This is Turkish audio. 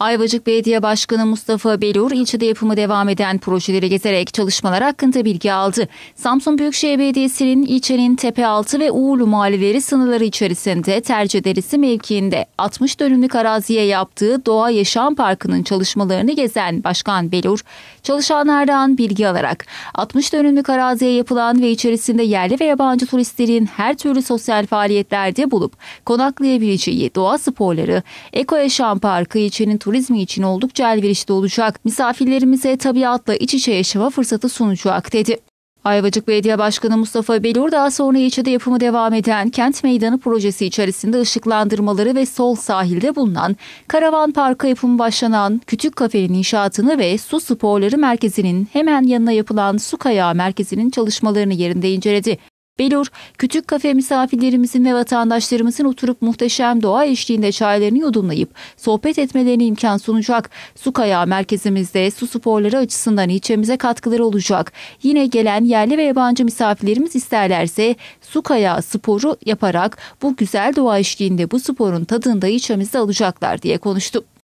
Ayvacık Belediye Başkanı Mustafa Belur ilçede yapımı devam eden projeleri gezerek çalışmalar hakkında bilgi aldı. Samsun Büyükşehir Belediyesi'nin ilçenin Tepealtı ve Uğurlu mahalleleri sınırları içerisinde tercih derisi mevkiinde 60 dönümlük araziye yaptığı Doğa Yaşam Parkı'nın çalışmalarını gezen Başkan Belur, çalışanlardan bilgi alarak 60 dönümlük araziye yapılan ve içerisinde yerli ve yabancı turistlerin her türlü sosyal faaliyetlerde bulup konaklayabileceği doğa sporları, Eko Yaşam Parkı ilçenin turizmi için oldukça elverişli olacak. Misafirlerimize tabiatla iç içe yaşama fırsatı sunacak dedi. Ayvacık Belediye Başkanı Mustafa Belur daha sonra ilçede yapımı devam eden Kent Meydanı projesi içerisinde ışıklandırmaları ve sol sahilde bulunan Karavan Parkı yapımı başlanan küçük Kafe'nin inşaatını ve Su Sporları Merkezi'nin hemen yanına yapılan Su Kayağı Merkezi'nin çalışmalarını yerinde inceledi. Belur, küçük kafe misafirlerimizin ve vatandaşlarımızın oturup muhteşem doğa eşliğinde çaylarını yudumlayıp sohbet etmelerine imkan sunacak. Su kayağı merkezimizde su sporları açısından ilçemize katkıları olacak. Yine gelen yerli ve yabancı misafirlerimiz isterlerse su kayağı sporu yaparak bu güzel doğa eşliğinde bu sporun tadında ilçemizde alacaklar diye konuştu.